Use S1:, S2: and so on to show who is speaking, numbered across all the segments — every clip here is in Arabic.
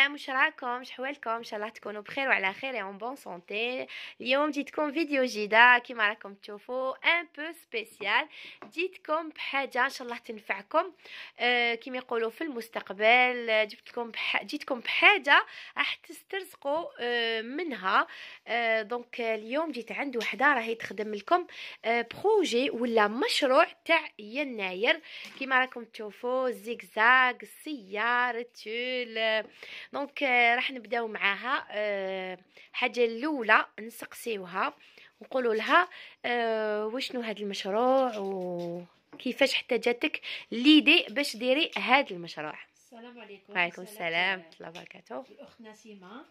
S1: السلام واش راكم واش حوالكم ان شاء الله تكونوا بخير وعلى خير اون بون سونتي اليوم جيتكم فيديو جديده كما راكم تشوفوا ان بو سبيسيال جيتكم بحاجه ان شاء الله تنفعكم آه كما يقولوا في المستقبل جبت لكم بح... جيتكم بحاجه راح تسترزقوا آه منها آه دونك اليوم جيت عند وحده راهي تخدم لكم آه بروجي ولا مشروع تاع يناير كما راكم تشوفوا زيكزاك سيارة تول دونك آه، راح نبداو معاها آه، حاجه الاولى نسقسيوها نقولوا لها آه، وشنو هذا المشروع وكيفاش حتى جاتك ليدي باش ديري هذا المشروع
S2: السلام عليكم وعليكم السلام
S1: ورحمه الله وبركاته
S2: الاخت نسيمه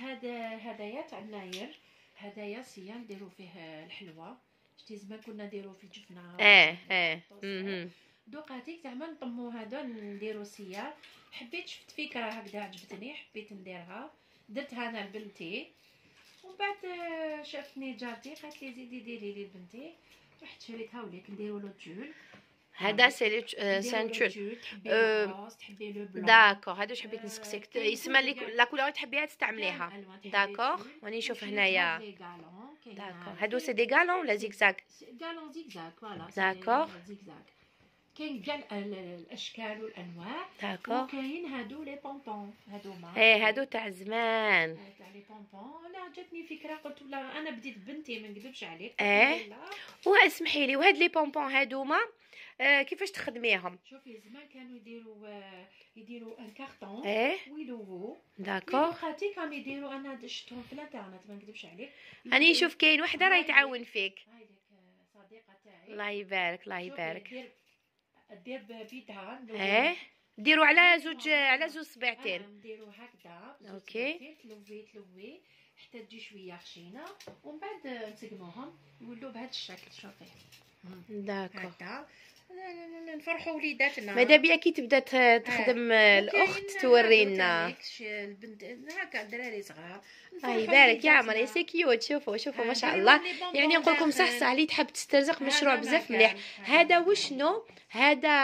S2: هذا هدايا تاع الناير هدايا سيا نديروا فيه الحلوى شتي زمان كنا نديروا في الجبنه اه اه دوقاتيك زعما نطمو هادو نديرو سيار حبيت شفت فكره هكذا عجبتني حبيت نديرها درتها انا لبنتي ومن بعد آه، شافتني جارتي قالت لي زيدي ديري لي لبنتي رحت شريتها وليت نديرو لو تول هذا سي سانتول آه، آه، داكور
S1: هذا واش حبيت نسقسيك يسمى لا كولور تحبيها تستعمليها داكور راني نشوف هنايا
S2: داكور هادو سي
S1: دي غالون ولا زيكزاك
S2: غالون زيكزاك فوالا داكور زيكزاك كاين كاع الاشكال والانواع وكاين هادو لي بونبون هادو ما ايه هادو
S1: تاع زمان
S2: تاع لي بونبون انا جاتني فكره قلت ولا انا بديت بنتي ما نكذبش عليك ايه
S1: واسمحي لي وهاد لي بونبون هادوما آه كيفاش تخدميهم
S2: شوفي زمان كانوا يديروا آه، يديروا ان كارطون ايه ويلوغو
S1: داكوغ خاتي كانوا يديروا انا شفتهم في الانترنت ما نكذبش عليك راني نشوف كاين وحده راهي تعاون فيك هاي ديك آه،
S2: صديقه تاعي
S1: الله يبارك الله يبارك
S2: دير بيدها ايه
S1: ديروا على زوج على زوج سبعتين نديروا
S2: آه، هكذا اوكي تلوي تلوي حتى تجي شويه خشينه ومن بعد نسقموهم يولوا بهذا الشكل شوفي داكو نفرحوا وليداتنا ماذا بيا كي
S1: تبدا آه. تخدم الاخت تورينا
S2: البنت هكا الدراري صغار الله يبارك يا عمري
S1: سي كيوت شوفوا شوفوا ما شاء الله يعني نقول لكم صح صح اللي تحب تسترزق مشروع بزاف مليح هذا وشنو هذا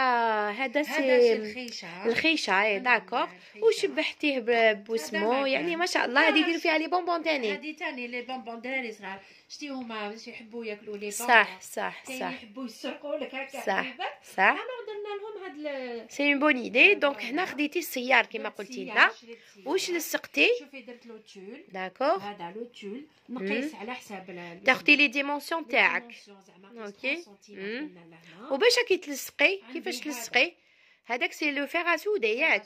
S1: هذا سي الخيشه الخيشه اي داكوغ وشبحتيه بوسمو يعني ما شاء الله هذه يديروا آه، فيها لي بونبون ثاني
S2: هذه ثاني لي بونبون داري صغار شتي هما باش يحبوا ياكلوا لي بونبون صح صح صح يحبوا يسرقوا لك هكا صح صح درنا لهم سي
S1: اون بون ايدي دونك هنا خديتي السيار كما قلتي لنا واش لصقتي شوفي
S2: درت لو تول
S1: داكور هذا لو تول نقيس على حساب تاخدي لي ديمونسيون تاعك اوكي وباش كي تلصقي كيفاش تلصقي هذاك سي لو فيغ اسودي ياك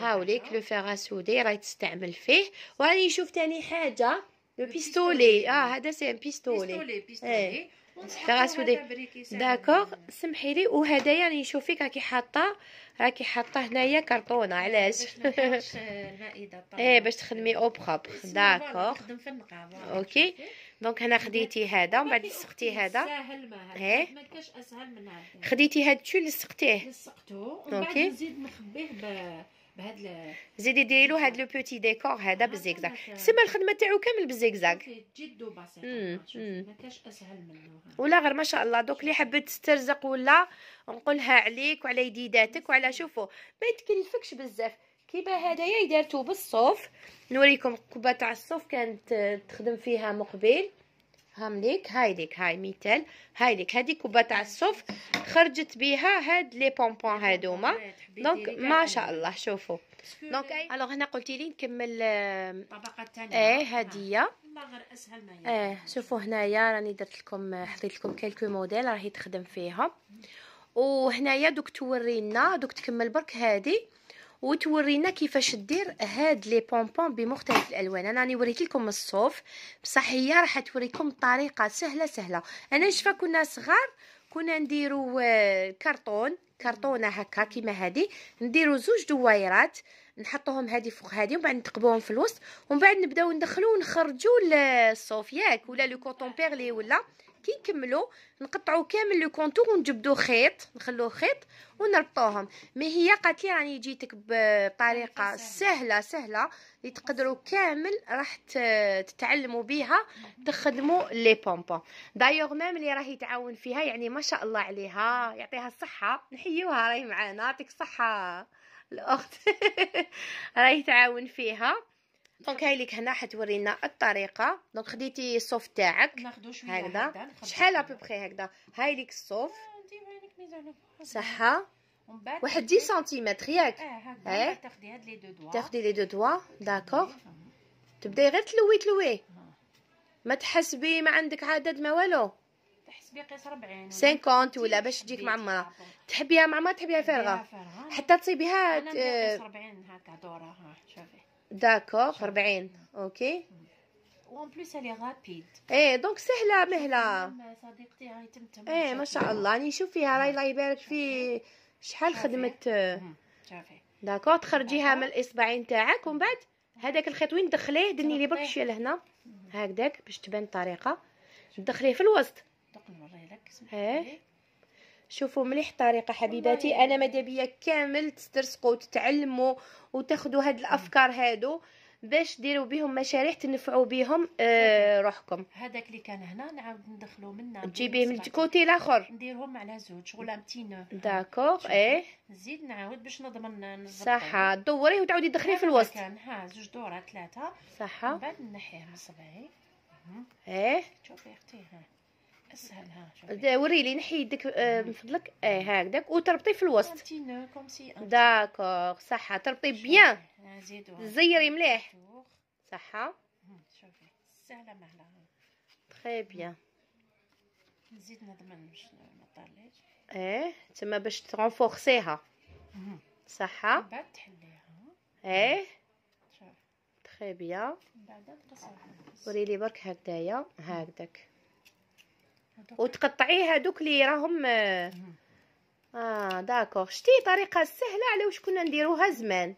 S1: هاوليك لو فيغ اسودي راهي تستعمل فيه وراني نشوف تاني حاجه لو بيستولي اه هذا سي ان بيستولي بيستولي بيستولي
S2: لا سودي داكوغ
S1: سمحي لي وهذا يعني شوفيك راكي حاطه راكي حاطه هنايا كرطونه علاش ايه باش تخدمي او بخوبخ داكوغ اوكي دونك هنا خديتي هذا ومن بعد لصقتي هذا ساهل ما هذا ما
S2: كاش اسهل من هذا خديتي
S1: هذا الشو لصقتيه
S2: لصقته ومن بعد نزيد نخبيه بهاد
S1: زيدي ديري له هاد لو بوتي ديكور هذا بالزيكزاك سما الخدمه تاعو كامل بالزيكزاك
S2: جد بسيط ما كاش اسهل منه
S1: ولا غير ما شاء الله دوك اللي حبت تسترزق ولا نقولها عليك وعلى يديداتك وعلى شوفوا ما يتكلفكش بزاف كيما هذايا دارتو بالصوف نوريكم قبه تاع الصوف كانت تخدم فيها مقبل هم ليك هاي ليك هاي ميتال ليك هادي تاع الصوف خرجت بيها هاد لي بونبون هادوما دونك ما شاء الله شوفوا دونك الوغ هنا قلتي لي نكمل الطبقه الثانيه ايه هادية آه. غير اسهل ما هي ايه شوفوا هنايا راني درت لكم حطيت لكم كالكو موديل راهي تخدم فيهم وهنايا دوك تورينا دوك تكمل برك هادي وتورينا كيفاش دير هاد لي بونبون بمختلف الالوان انا راني وريت لكم الصوف بصح هي راح توريكم طريقه سهله سهله انا شفا كنا صغار كنا نديرو آه، كرتون كرتونه هكا كيما هادي نديرو زوج دويرات دو نحطوهم هادي فوق هادي ومن بعد نتقبوهم في الوسط ومن بعد نبداو ندخلو ونخرجو الصوف ياك ولا لو كوتون بيرلي ولا كي نكملو نقطعو كامل لو كونتور ونجبدو خيط نخلوه خيط ونربطوهم مي هي قالت لي راني جيتك بطريقه سهله سهله اللي تقدروا كامل راح تتعلموا بها تخدموا لي بومبو دايوغ ميم اللي راهي تعاون فيها يعني ما شاء الله عليها يعطيها الصحه نحيوها راهي معانا يعطيك الصحه الاخت راهي تعاون فيها دونك هاي لك هنا حتورينا الطريقه دونك خديتي الصوف تاعك هكذا شحال ابوبخي هكذا هاي لك الصوف
S2: آه، صحه واحد 10 سنتيمتر ياك اه إيه. تاخدي هاد لي دو دوا تاخدي لي
S1: دو دوا داكوغ إيه، تبداي غير تلوي تلوي آه. ما تحسبي ما عندك عدد ما والو
S2: تحسبي 40
S1: 50 ولا باش تجيك معمره تحبيها معمره تحبيها فارغه حتى تصيبيها انا 40 آه، هكا دوره شوفي داكور 40 اوكي mm.
S2: وان بليس الي رابيد ايه دونك سهله مهله صديقتي تمتم ايه ما شاء الله راني
S1: يعني نشوف فيها راهي الله يبارك في شحال خدمت mm, شافي داكور تخرجيها من الاصبعين تاعك ومن بعد هذاك الخيط وين دخليه دني لي برك شويه لهنا mm. هكذاك باش تبان الطريقه دخليه في الوسط اه شوفوا مليح طريقه حبيباتي انا مدابيه كامل تسترسقوا وتتعلموا وتاخذوا هاد الافكار هادو باش ديروا بهم مشاريع تنفعوا بهم آه روحكم
S2: هذاك اللي كان هنا نعاود ندخلو منا تجيبيه من الكوتي الاخر نديرهم على زوج شغل امتين داكوغ ايه نزيد نعاود باش نضمن صح دوريه وتعاودي تدخليه في الوسط كان ها زوج دورات ثلاثه صح بعد نحيه من صبعي ايه شوفي اختي ها اسهل ها وري لي
S1: نحي يدك آه، من فضلك اي آه، هكذاك وتربطي في الوسط داكوغ صحه تربطي بيان زيري مليح صحه
S2: تري بيان نزيد نضمن باش ما طاليش
S1: ايه تما باش ترونفورسيها صحه من بعد تحليها ايه تري بيان
S2: من بعد تقصرها
S1: وري لي برك هكذايا هكذاك
S2: وتقطعي
S1: هادوك اللي راهم اه, آه، داكوغ شتي طريقه سهله على واش كنا نديروها زمان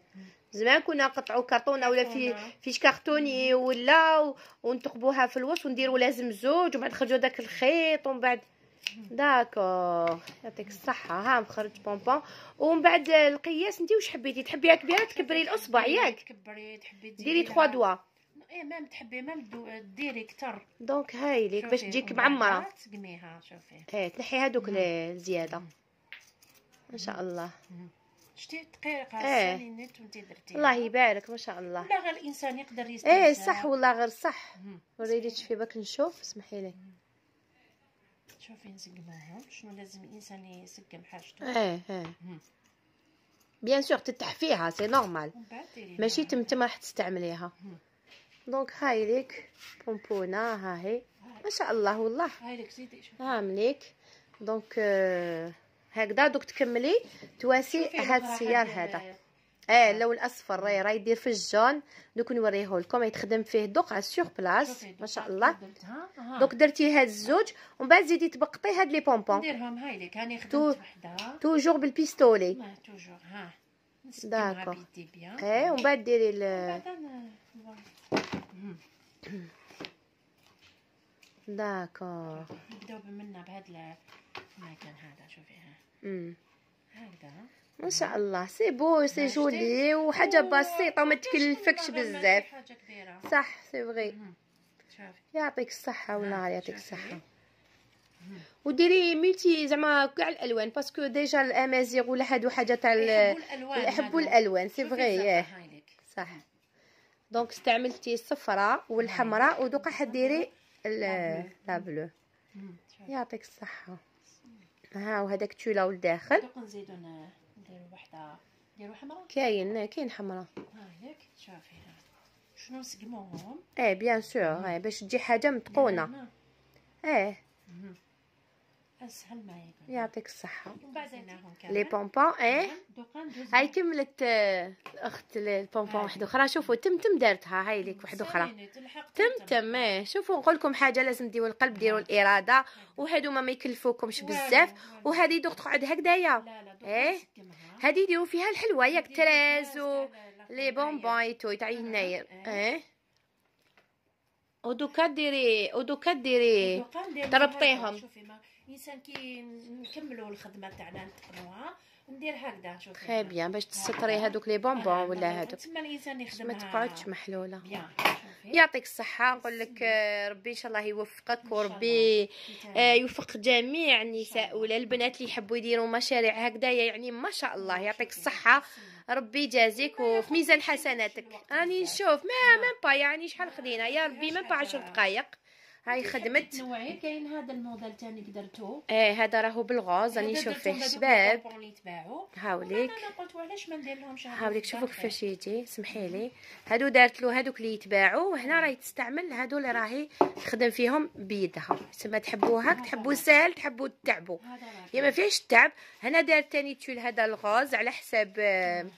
S1: زمان كنا نقطعوا كرتونه ولا في فيش كرتوني ولا ونثقبوها في الوسط ونديروا لازم زوج ومن بعد نخرجوا داك الخيط ومن بعد داكوغ يعطيك الصحه ها مخرج بونبون ومن بعد القياس انت واش حبيتي تحبيها كبيره تكبري الاصبع ياك
S2: تكبري تحبي ديري 3 دوا ايه ميم تحبي ما ديري كتر
S1: دونك هاي ليك باش تجيك معمره
S2: تقميها شوفي
S1: ايه تنحي هذوك الزياده ان شاء الله
S2: شتي دقيقه ايه نيت وانت درتي الله يبارك ما شاء الله لا غير الانسان يقدر يستعمل ايه صح
S1: والله غير صح وريدي تشفي باك نشوف اسمحي لي
S2: شوفي نسقمها شنو لازم الانسان يسقم حاجته ايه
S1: ايه بيان سور تتحفيها سي نورمال ماشي تمتم راح تستعمليها مم. دونك هاي ليك بومبونا ها هي ما شاء الله والله هاي ليك سيدي هامليك دونك هكذا دوك تكملي تواسي هاد السيار هذا اه اللون الاصفر راه راه يدير في الجون دوك نوريه لكم يتخدم فيه دوق على سيغ بلاص ما شاء الله دوك درتي هاد الزوج ومن بعد زيدي تبقطي هاد لي بونبون
S2: نديرهم هاي ليك هاني خدمت وحده توجور بالبيستولي توجور ها داكوغ اي ومن بعد ديري ال
S1: داكوغ
S2: نبداو منا بهاد المكان هذا شوفي ها هكذا
S1: ما شاء الله سي بو سي جولي وحاجه بسيطه وما تكلفكش بزاف صح سي فغي يعطيك الصحه والله يعطيك الصحه وديري ميتي زعما كاع الالوان باسكو ديجا الامازيغ ولا هادو حاجه تاع يحبوا الالوان سي فري فغي صح دونك استعملتي الصفراء والحمراء ودوقا حديري لا بلو يعطيك الصحه ها وهذاك تولا والداخل دوك
S2: نزيدو نديرو وحده نديرو حمراء
S1: كاين كاين حمراء
S2: ها هيك شافي شنو نسقموهم
S1: ايه بيان إيه، سور باش تجي حاجه متقونه ايه اسهل ما يعطيك الصحه لي بونبون ايه نعم، هاي كملت الاخت آه، البونبون وحده اخرى شوفوا تمتم دارتها هاي ليك وحده اخرى تمتم ايه شوفوا نقول لكم حاجه لازم ديروا القلب ديروا نعم. الاراده وهادو ما يكلفوكمش بزاف وهذه دوك تقعد هكذايا ايه هذه ديروا فيها الحلوى ياك تريز لي بونبون اي تو تاع هنايا ايه, إيه. ودكدري ديري تربطيهم شوفي
S2: ما الانسان كي نكملوا الخدمه تاعنا نتقنوها ندير هكذا شوفي تري بيان
S1: باش تستري هذوك لي بونبون آه، ولا هذوك
S2: تما الانسان
S1: يخدم ما تقعدش محلوله يعطيك الصحه نقول لك آه، ربي ان شاء الله يوفقك وربي آه، يوفق جميع النساء ولا البنات اللي يحبوا يديروا مشاريع هكذا يعني ما شاء الله يعطيك الصحه ربي يجازيك وفي ميزان حسناتك راني نشوف ما ميم با يعني شحال خدينا يا ربي ميم با 10 دقائق هاي خدمت
S2: نوعين كاين هذا الموديل ثاني درتو
S1: ايه هذا راهو بالغوز راني نشوف فيه شباب هاوليك انا
S2: قلت علاش ما ندير لهمش هاوليك شوفوا كيفاش
S1: يجي سمحي لي هادو دارت له هادوك اللي يتباعوا وهنا راهي تستعمل هادو اللي راهي تخدم فيهم بيدها تسمى تحبوا هاك تحبوا سهل تحبوا تتعبوا هي ما فيهاش التعب هنا دارت ثاني تول هذا الغوز على حساب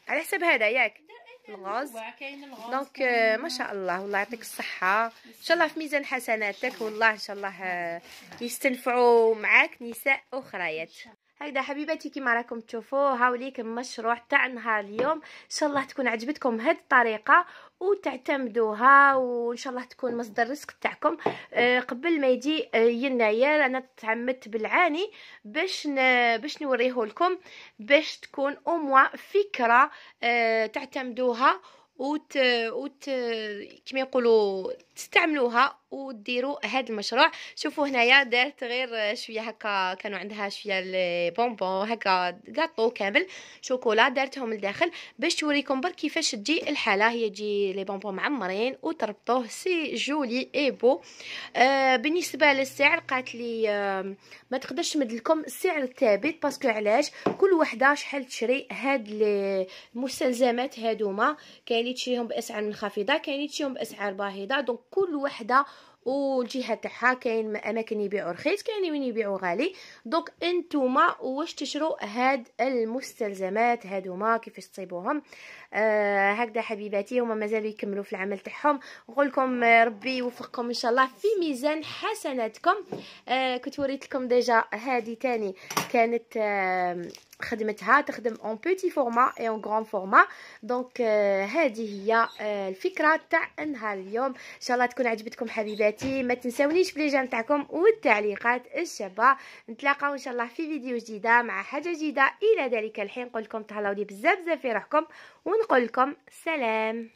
S1: على حساب هذا ياك
S2: الغاز دونك آه،
S1: ما شاء الله والله يعطيك الصحه ان شاء الله في ميزان حسناتك والله ان شاء الله آه، يستنفعوا معاك نساء اخريات هكذا حبيباتي كيما راكم تشوفوا المشروع مشروع نهار اليوم ان شاء الله تكون عجبتكم هاد الطريقه وتعتمدوها وان شاء الله تكون مصدر رزق تاعكم إيه، قبل ما يجي إيه، يناير انا تعمدت بالعاني باش باش نوريه لكم باش تكون اوموا فكره إيه، تعتمدوها وت, وت... كيما يقولوا تستعملوها وديروا هذا المشروع شوفوا هنايا دارت غير شويه هكا كانوا عندها شويه البونبون هكا غاطو كامل شوكولا دارتهم لداخل باش توريكم برك كيفاش تجي الحاله هي تجي لي بونبون معمرين وتربطوه سي جولي اي بو آه بالنسبه للسعر قالت لي آه ما تقدرش تمد لكم السعر الثابت باسكو علاش كل وحده شحال تشري هاد المستلزمات هادوما كاين اللي تشريهم باسعار منخفضه كاين اللي تشريهم باسعار باهظه دونك كل وحده والجهه تاعها كاين اماكن يبيعوا رخيص كاين وين يبيعوا غالي دونك انتوما واش تشرو هاد المستلزمات هادوما كيفاش تصيبوهم آه هكذا حبيباتي هما مازالوا يكملوا في العمل تاعهم نقول لكم آه، ربي يوفقكم ان شاء الله في ميزان حسناتكم آه كنت وريت لكم ديجا هذه تاني كانت آه خدمتها تخدم اون بوتي فورما اي اون غران فورما دونك هذه هي آه، الفكره تاع نهار اليوم ان شاء الله تكون عجبتكم حبيباتي ما تنساونيش بليجان تاعكم والتعليقات الشابه نتلاقاو ان شاء الله في فيديو جديده مع حاجه جديده الى ذلك الحين نقول لكم تهلاو لي بزاف بزاف في روحكم ون ونقولكم سلام